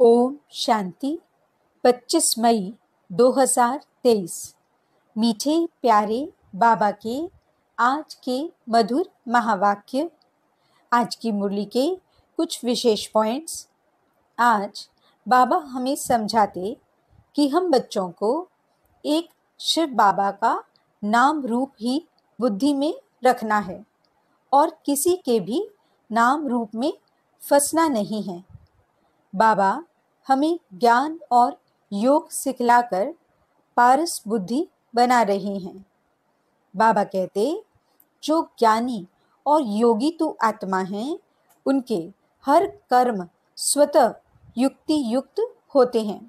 ओम शांति 25 मई 2023 मीठे प्यारे बाबा के आज के मधुर महावाक्य आज की मुरली के कुछ विशेष पॉइंट्स आज बाबा हमें समझाते कि हम बच्चों को एक शिव बाबा का नाम रूप ही बुद्धि में रखना है और किसी के भी नाम रूप में फंसना नहीं है बाबा हमें ज्ञान और योग सिखलाकर पारस बुद्धि बना रहे हैं बाबा कहते जो ज्ञानी और योगी तो आत्मा हैं उनके हर कर्म स्वतः युक्ति युक्त होते हैं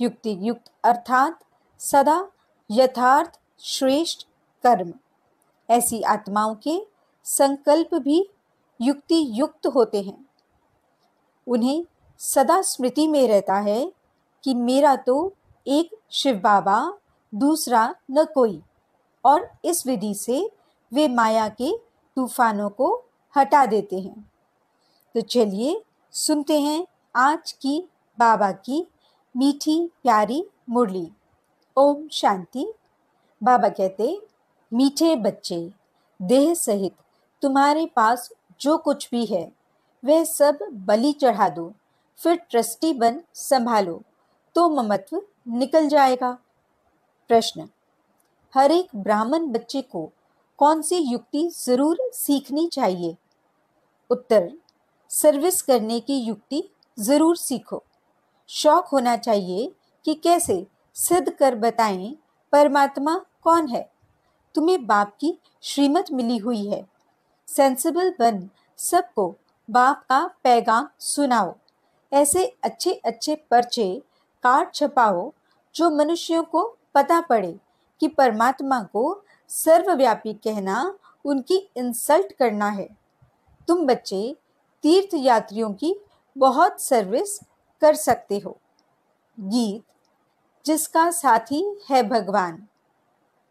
युक्ति युक्त अर्थात सदा यथार्थ श्रेष्ठ कर्म ऐसी आत्माओं के संकल्प भी युक्ति युक्त होते हैं उन्हें सदा स्मृति में रहता है कि मेरा तो एक शिव बाबा दूसरा न कोई और इस विधि से वे माया के तूफानों को हटा देते हैं तो चलिए सुनते हैं आज की बाबा की मीठी प्यारी मुरली ओम शांति बाबा कहते मीठे बच्चे देह सहित तुम्हारे पास जो कुछ भी है वह सब बलि चढ़ा दो फिर ट्रस्टी बन संभालो तो ममत्व निकल जाएगा प्रश्न हर एक ब्राह्मण बच्चे को कौन सी युक्ति जरूर सीखनी चाहिए उत्तर सर्विस करने की युक्ति जरूर सीखो शौक होना चाहिए कि कैसे सिद्ध कर बताएं परमात्मा कौन है तुम्हें बाप की श्रीमत मिली हुई है सेंसिबल बन सबको बाप का पैगाम सुनाओ ऐसे अच्छे अच्छे पर्चे कार्ड छपाओ जो मनुष्यों को पता पड़े कि परमात्मा को सर्वव्यापी कहना उनकी इंसल्ट करना है तुम बच्चे तीर्थ यात्रियों की बहुत सर्विस कर सकते हो गीत जिसका साथी है भगवान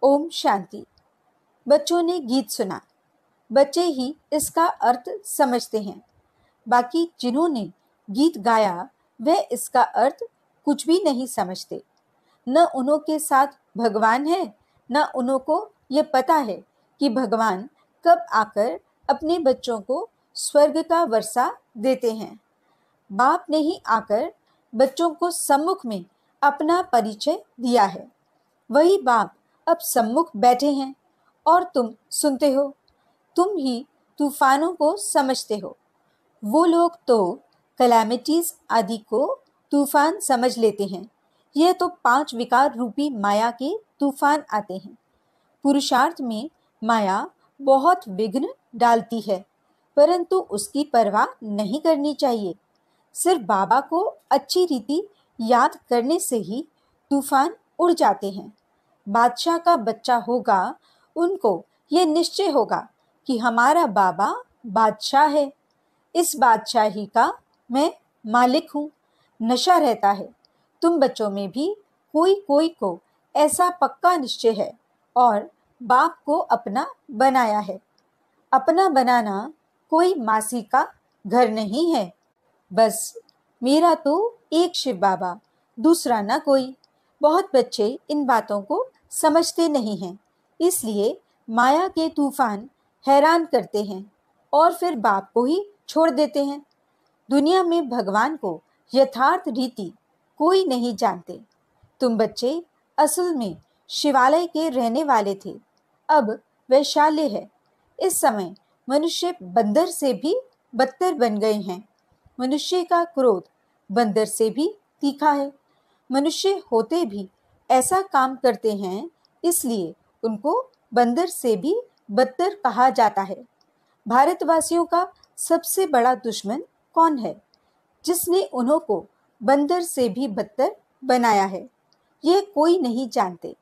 ओम शांति बच्चों ने गीत सुना बच्चे ही इसका अर्थ समझते हैं बाकी जिन्होंने गीत गाया वह इसका अर्थ कुछ भी नहीं समझते न उन्हों के साथ भगवान है न उन्हों को यह पता है कि भगवान कब आकर अपने बच्चों को स्वर्ग का वर्षा देते हैं बाप ने ही आकर बच्चों को सम्मुख में अपना परिचय दिया है वही बाप अब सम्मुख बैठे हैं और तुम सुनते हो तुम ही तूफानों को समझते हो वो लोग तो कलैमिटीज आदि को तूफान समझ लेते हैं यह तो पांच विकार रूपी माया के तूफान आते हैं पुरुषार्थ में माया बहुत विघ्न डालती है परंतु उसकी परवाह नहीं करनी चाहिए सिर्फ बाबा को अच्छी रीति याद करने से ही तूफान उड़ जाते हैं बादशाह का बच्चा होगा उनको ये निश्चय होगा कि हमारा बाबा बादशाह है इस बादशाही का मैं मालिक हूँ नशा रहता है तुम बच्चों में भी कोई कोई को ऐसा पक्का निश्चय है और बाप को अपना बनाया है अपना बनाना कोई मासी का घर नहीं है बस मेरा तो एक शिव बाबा दूसरा ना कोई बहुत बच्चे इन बातों को समझते नहीं हैं इसलिए माया के तूफान हैरान करते हैं और फिर बाप को ही छोड़ देते हैं दुनिया में भगवान को यथार्थ रीति कोई नहीं जानते तुम बच्चे असल में शिवालय के रहने वाले थे अब वैशाल्य है इस समय मनुष्य बंदर से भी बदतर बन गए हैं मनुष्य का क्रोध बंदर से भी तीखा है मनुष्य होते भी ऐसा काम करते हैं इसलिए उनको बंदर से भी बदतर कहा जाता है भारतवासियों का सबसे बड़ा दुश्मन कौन है जिसने उन्हों को बंदर से भी बदतर बनाया है यह कोई नहीं जानते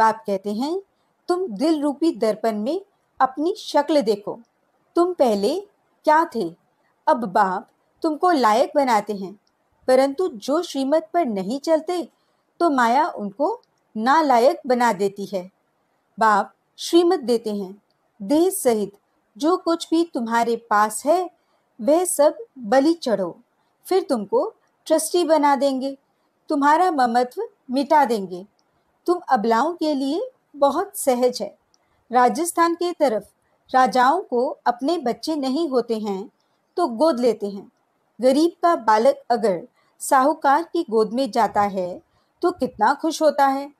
बाप कहते हैं तुम दिल रूपी दर्पण में अपनी शक्ल देखो तुम पहले क्या थे अब बाप तुमको लायक बनाते हैं परंतु जो श्रीमत पर नहीं चलते तो माया उनको नालायक बना देती है बाप श्रीमत देते हैं देह सहित जो कुछ भी तुम्हारे पास है वह सब बलि चढ़ो फिर तुमको ट्रस्टी बना देंगे तुम्हारा ममत्व मिटा देंगे तुम अबलाओं के लिए बहुत सहज है राजस्थान के तरफ राजाओं को अपने बच्चे नहीं होते हैं तो गोद लेते हैं गरीब का बालक अगर साहूकार की गोद में जाता है तो कितना खुश होता है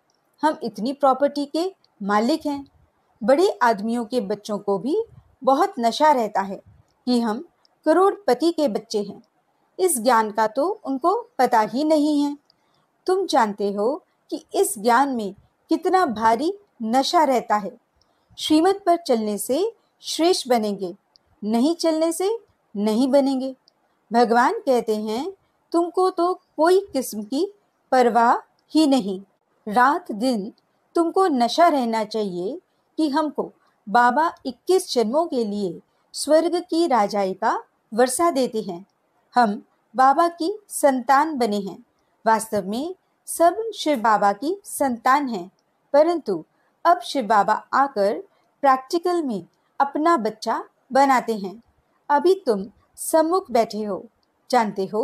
हम इतनी प्रॉपर्टी के मालिक हैं बड़े आदमियों के बच्चों को भी बहुत नशा रहता है कि हम करोड़पति के बच्चे हैं इस ज्ञान का तो उनको पता ही नहीं है तुम जानते हो कि इस ज्ञान में कितना भारी नशा रहता है श्रीमत पर चलने से श्रेष्ठ बनेंगे नहीं चलने से नहीं बनेंगे भगवान कहते हैं तुमको तो कोई किस्म की परवाह ही नहीं रात दिन तुमको नशा रहना चाहिए कि हमको बाबा 21 जन्मों के लिए स्वर्ग की राजाई का वर्षा देते हैं हम बाबा की संतान बने हैं वास्तव में सब शिव बाबा की संतान हैं परंतु अब शिव बाबा आकर प्रैक्टिकल में अपना बच्चा बनाते हैं अभी तुम सम्मुख बैठे हो जानते हो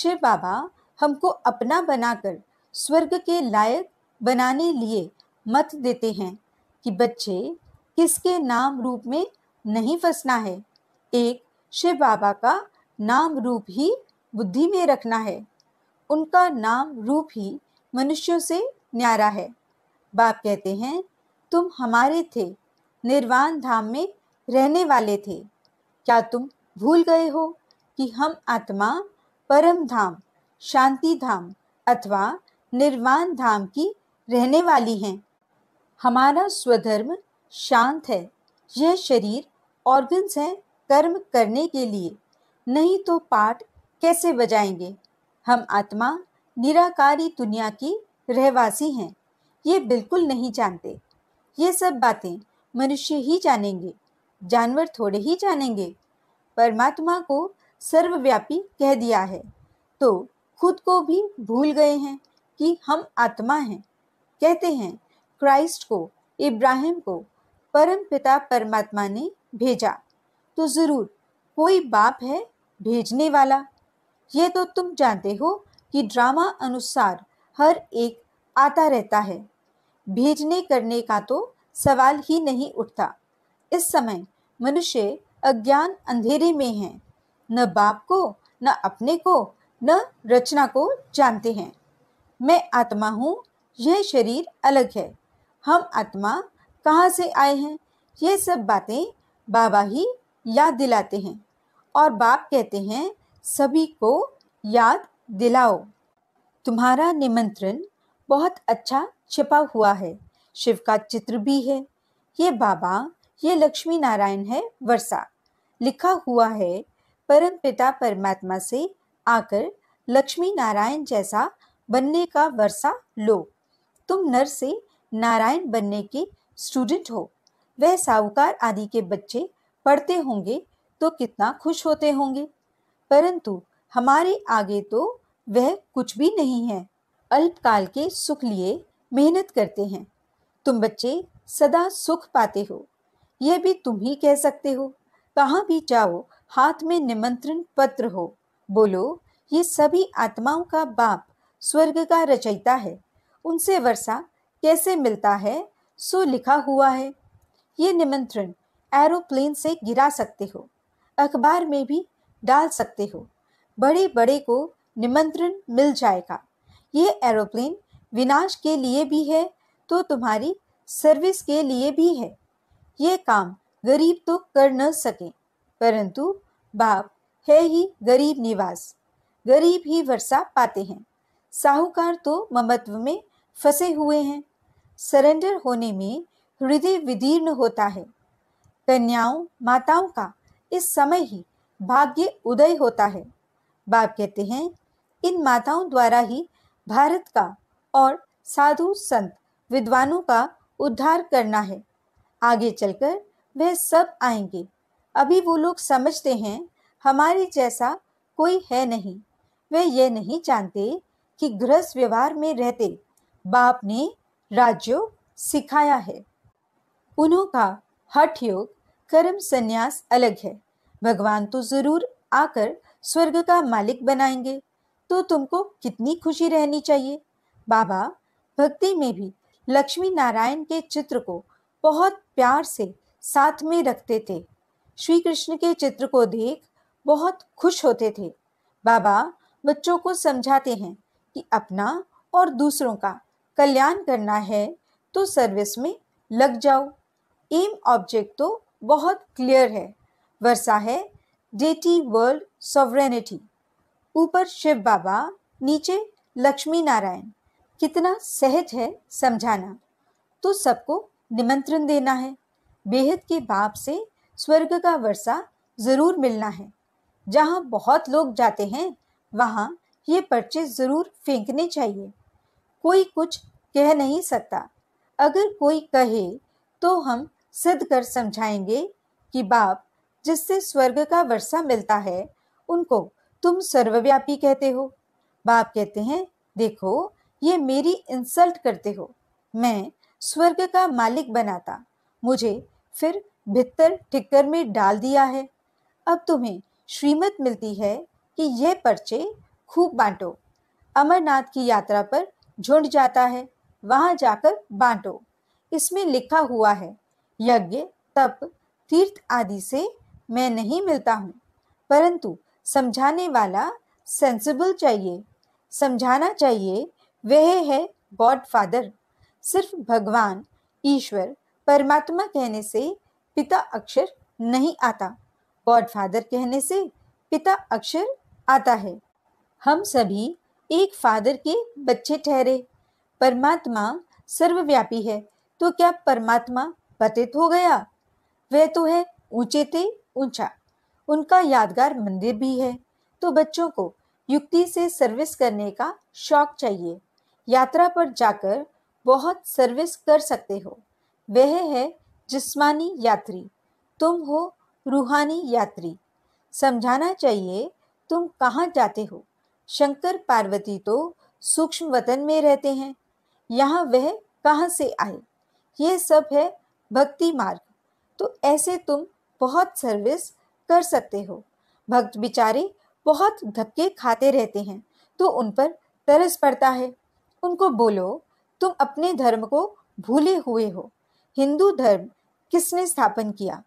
शिव बाबा हमको अपना बनाकर स्वर्ग के लायक बनाने लिए मत देते हैं कि बच्चे किसके नाम रूप में नहीं फंसना है एक शिव बाबा का नाम रूप ही बुद्धि में रखना है उनका नाम रूप ही मनुष्यों से न्यारा है बाप कहते हैं तुम हमारे थे निर्वाण धाम में रहने वाले थे क्या तुम भूल गए हो कि हम आत्मा परम धाम शांति धाम अथवा निर्वाण धाम की रहने वाली हैं हमारा स्वधर्म शांत है यह शरीर ऑर्गन्स हैं कर्म करने के लिए नहीं तो पाठ कैसे बजाएंगे हम आत्मा निराकारी दुनिया की रहवासी हैं ये बिल्कुल नहीं जानते ये सब बातें मनुष्य ही जानेंगे जानवर थोड़े ही जानेंगे परमात्मा को सर्वव्यापी कह दिया है तो खुद को भी भूल गए हैं कि हम आत्मा हैं कहते हैं क्राइस्ट को इब्राहिम को परमपिता परमात्मा ने भेजा तो ज़रूर कोई बाप है भेजने वाला यह तो तुम जानते हो कि ड्रामा अनुसार हर एक आता रहता है भेजने करने का तो सवाल ही नहीं उठता इस समय मनुष्य अज्ञान अंधेरे में है न बाप को न अपने को न रचना को जानते हैं मैं आत्मा हूँ यह शरीर अलग है हम आत्मा कहाँ से आए हैं यह सब बातें बाबा ही याद दिलाते हैं और बाप कहते हैं सभी को याद दिलाओ तुम्हारा निमंत्रण बहुत अच्छा छिपा हुआ है शिव का चित्र भी है ये बाबा ये लक्ष्मी नारायण है वर्षा लिखा हुआ है परम पिता परमात्मा से आकर लक्ष्मी नारायण जैसा बनने का वर्षा लो तुम नर से नारायण बनने के स्टूडेंट हो वह साहूकार आदि के बच्चे पढ़ते होंगे तो कितना खुश होते होंगे परंतु हमारे आगे तो वह कुछ भी नहीं है अल्पकाल के सुख लिए मेहनत करते हैं तुम बच्चे सदा सुख पाते हो यह भी तुम ही कह सकते हो कहाँ भी जाओ हाथ में निमंत्रण पत्र हो बोलो ये सभी आत्माओं का बाप स्वर्ग का रचयिता है उनसे वर्षा कैसे मिलता है सो लिखा हुआ है ये निमंत्रण एरोप्लेन से गिरा सकते हो अखबार में भी डाल सकते हो बड़े बड़े को निमंत्रण मिल जाएगा ये एरोप्लेन विनाश के लिए भी है तो तुम्हारी सर्विस के लिए भी है ये काम गरीब तो कर न सके परंतु बाप है ही गरीब निवास गरीब ही वर्षा पाते हैं साहूकार तो ममत्व में फंसे हुए हैं सरेंडर होने में हृदय विदीर्ण होता है कन्याओं माताओं का इस समय ही भाग्य उदय होता है बाप कहते हैं इन माताओं द्वारा ही भारत का और साधु संत विद्वानों का उद्धार करना है आगे चलकर वह सब आएंगे अभी वो लोग समझते हैं हमारे जैसा कोई है नहीं वे ये नहीं जानते कि गृहस्थ व्यवहार में रहते बाप ने राज्यों सिखाया है उन्हों का हठ योग कर्म संन्यास अलग है भगवान तो जरूर आकर स्वर्ग का मालिक बनाएंगे तो तुमको कितनी खुशी रहनी चाहिए बाबा भक्ति में भी लक्ष्मी नारायण के चित्र को बहुत प्यार से साथ में रखते थे श्री कृष्ण के चित्र को देख बहुत खुश होते थे बाबा बच्चों को समझाते हैं कि अपना और दूसरों का कल्याण करना है तो सर्विस में लग जाओ एम ऑब्जेक्ट तो बहुत क्लियर है वर्षा है डेटी वर्ल्ड सॉवरेनिटी ऊपर शिव बाबा नीचे लक्ष्मी नारायण कितना सहज है समझाना तो सबको निमंत्रण देना है बेहद के बाप से स्वर्ग का वर्षा ज़रूर मिलना है जहाँ बहुत लोग जाते हैं वहाँ ये पर्चे ज़रूर फेंकने चाहिए कोई कुछ कह नहीं सकता अगर कोई कहे तो हम सिद्ध कर समझाएंगे कि बाप जिससे स्वर्ग का वर्षा मिलता है उनको तुम सर्वव्यापी कहते हो बाप कहते हैं देखो ये मेरी इंसल्ट करते हो मैं स्वर्ग का मालिक बनाता मुझे फिर भितर ठिक्कर में डाल दिया है अब तुम्हें श्रीमत मिलती है कि यह पर्चे खूब बांटो अमरनाथ की यात्रा पर झुंड जाता है वहां जाकर बांटो इसमें लिखा हुआ है यज्ञ तप तीर्थ आदि से मैं नहीं मिलता हूँ परंतु समझाने वाला सेंसिबल चाहिए समझाना चाहिए वह है गॉड फादर सिर्फ भगवान ईश्वर परमात्मा कहने से पिता अक्षर नहीं आता गॉड फादर कहने से पिता अक्षर आता है हम सभी एक फादर के बच्चे ठहरे परमात्मा सर्वव्यापी है तो क्या परमात्मा पतित हो गया वह तो है ऊंचे थे ऊंचा उनका यादगार मंदिर भी है तो बच्चों को युक्ति से सर्विस करने का शौक चाहिए यात्रा पर जाकर बहुत सर्विस कर सकते हो वह है जिस्मानी यात्री तुम हो रूहानी यात्री समझाना चाहिए तुम कहाँ जाते हो शंकर पार्वती तो सूक्ष्म वतन में रहते हैं यहाँ वह कहाँ से आए ये सब है भक्ति मार्ग तो ऐसे तुम बहुत सर्विस कर सकते हो भक्त बिचारे बहुत धक्के खाते रहते हैं तो उन पर तरस पड़ता है उनको बोलो तुम अपने धर्म को भूले हुए हो हिंदू धर्म किसने स्थापन किया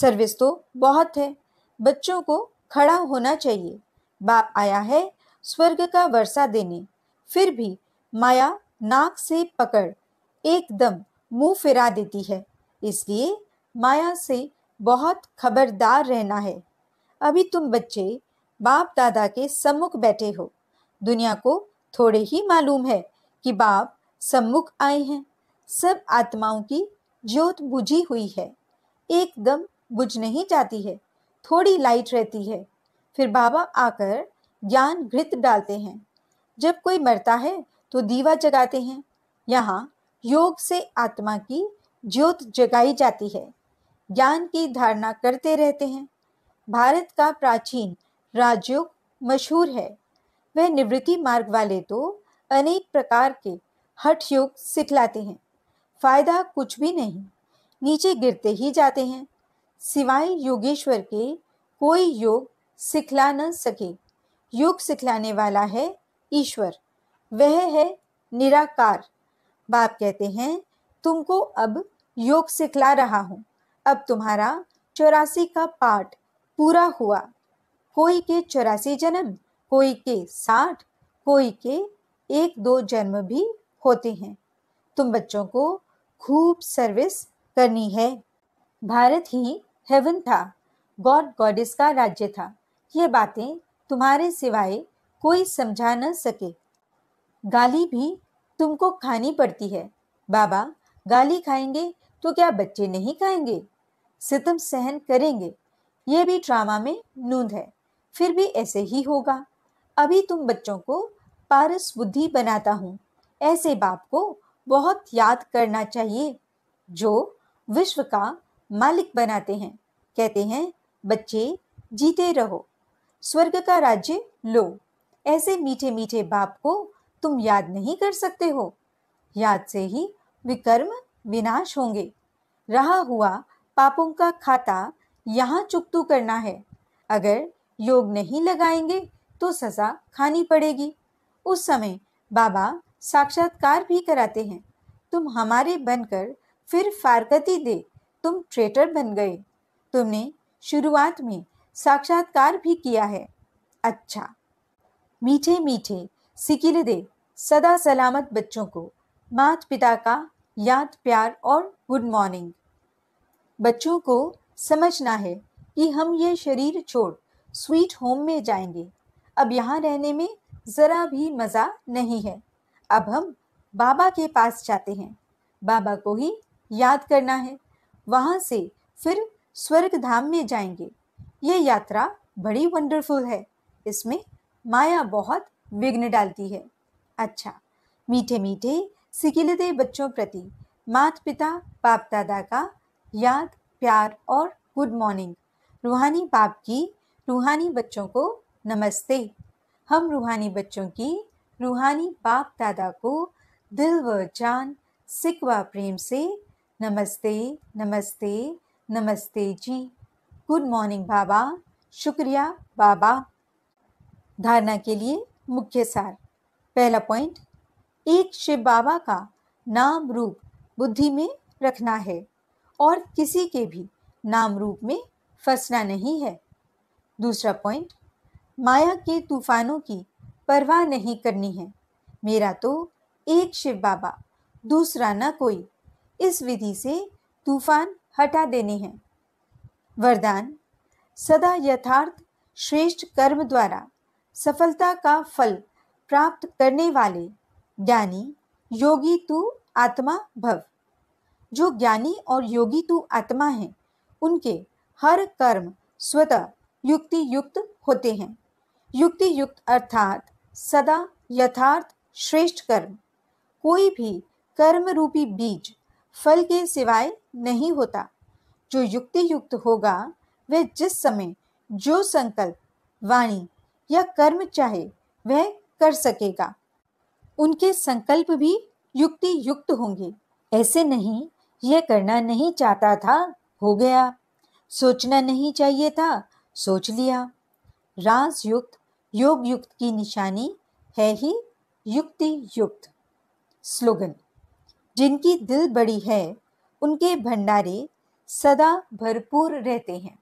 सर्विस तो बहुत है बच्चों को खड़ा होना चाहिए बाप आया है स्वर्ग का वर्षा देने फिर भी माया नाक से पकड़ एकदम मुंह फिरा देती है इसलिए माया से बहुत खबरदार रहना है अभी तुम बच्चे बाप दादा के सम्मुख बैठे हो दुनिया को थोड़े ही मालूम है कि बाप सम्मुख आए हैं सब आत्माओं की ज्योत बुझी हुई है एकदम बुझ नहीं जाती है थोड़ी लाइट रहती है फिर बाबा आकर ज्ञान घृत डालते हैं जब कोई मरता है तो दीवा जगाते हैं यहाँ योग से आत्मा की ज्योत जगाई जाती है ज्ञान की धारणा करते रहते हैं भारत का प्राचीन राजयोग मशहूर है वह निवृत्ति मार्ग वाले तो अनेक प्रकार के हठ योग सिखलाते हैं फायदा कुछ भी नहीं नीचे गिरते ही जाते हैं सिवाय योगेश्वर के कोई योग सिखला न सके योग सिखलाने वाला है ईश्वर वह है निराकार बाप कहते हैं तुमको अब योग सिखला रहा हूँ अब तुम्हारा चौरासी का पाठ पूरा हुआ कोई के चौरासी जन्म कोई के साठ कोई के एक दो जन्म भी होते हैं तुम बच्चों को खूब सर्विस करनी है भारत ही हेवन था गॉड गॉडेस का राज्य था ये बातें तुम्हारे सिवाय कोई समझा न सके गाली भी तुमको खानी पड़ती है बाबा गाली खाएंगे तो क्या बच्चे नहीं खाएंगे सितम सहन करेंगे ये भी ड्रामा में नूंद है फिर भी ऐसे ही होगा अभी तुम बच्चों को पारस बुद्धि बनाता हूँ ऐसे बाप को बहुत याद करना चाहिए जो विश्व का मालिक बनाते हैं कहते हैं बच्चे जीते रहो स्वर्ग का राज्य लो ऐसे मीठे मीठे बाप को तुम याद नहीं कर सकते हो याद से ही विकर्म विनाश होंगे रहा हुआ पापों का खाता यहाँ चुकतू करना है अगर योग नहीं लगाएंगे तो सजा खानी पड़ेगी उस समय बाबा साक्षात्कार भी कराते हैं तुम हमारे बनकर फिर फारकती दे तुम ट्रेटर बन गए तुमने शुरुआत में साक्षात्कार भी किया है अच्छा मीठे मीठे सिकिल दे सदा सलामत बच्चों को मात पिता का याद प्यार और गुड मॉर्निंग बच्चों को समझना है कि हम ये शरीर छोड़ स्वीट होम में जाएंगे अब यहाँ रहने में ज़रा भी मज़ा नहीं है अब हम बाबा के पास जाते हैं बाबा को ही याद करना है वहाँ से फिर स्वर्ग धाम में जाएंगे ये यात्रा बड़ी वंडरफुल है इसमें माया बहुत विघ्न डालती है अच्छा मीठे मीठे सिकिलते बच्चों प्रति मात पिता बाप दादा का याद प्यार और गुड मॉर्निंग रूहानी बाप की रूहानी बच्चों को नमस्ते हम रूहानी बच्चों की रूहानी बाप दादा को दिल व जान सिख व प्रेम से नमस्ते नमस्ते नमस्ते जी गुड मॉर्निंग बाबा शुक्रिया बाबा धारणा के लिए मुख्य सार पहला पॉइंट एक शिव बाबा का नाम रूप बुद्धि में रखना है और किसी के भी नाम रूप में फंसना नहीं है दूसरा पॉइंट माया के तूफानों की परवाह नहीं करनी है मेरा तो एक शिव बाबा दूसरा न कोई इस विधि से तूफान हटा देने हैं वरदान सदा यथार्थ श्रेष्ठ कर्म द्वारा सफलता का फल प्राप्त करने वाले ज्ञानी योगी तू आत्मा भव जो ज्ञानी और योगी तू आत्मा हैं उनके हर कर्म स्वतः युक्ति युक्त होते हैं युक्ति युक्त अर्थात सदा यथार्थ श्रेष्ठ कर्म कोई भी कर्म रूपी बीज फल के सिवाय नहीं होता जो युक्ति युक्त होगा वह जिस समय जो संकल्प वाणी या कर्म चाहे वह कर सकेगा उनके संकल्प भी युक्ति युक्त होंगे ऐसे नहीं यह करना नहीं चाहता था हो गया सोचना नहीं चाहिए था सोच लिया रास युक्त योग युक्त की निशानी है ही युक्ति युक्त स्लोगन जिनकी दिल बड़ी है उनके भंडारे सदा भरपूर रहते हैं